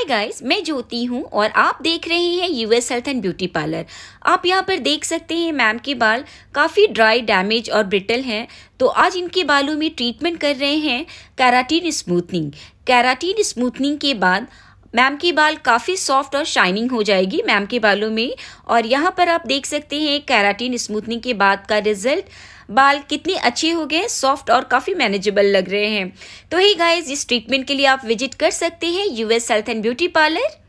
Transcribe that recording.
hi guys मैं ज्योति हूँ और आप देख रहे हैं US health and beauty parlour आप यहाँ पर देख सकते हैं मैम के बाल काफ़ी ड्राई डैमेज और ब्रिटल हैं तो आज इनके बालों में ट्रीटमेंट कर रहे हैं कैराटीन स्मूथनिंग कैराटीन स्मूथनिंग के बाद मैम की बाल काफ़ी सॉफ्ट और शाइनिंग हो जाएगी मैम के बालों में और यहाँ पर आप देख सकते हैं कैराटीन स्मूथनिंग के बाद का रिजल्ट बाल कितने अच्छे हो गए सॉफ्ट और काफ़ी मैनेजेबल लग रहे हैं तो ही गाइज इस ट्रीटमेंट के लिए आप विजिट कर सकते हैं US health and beauty parlour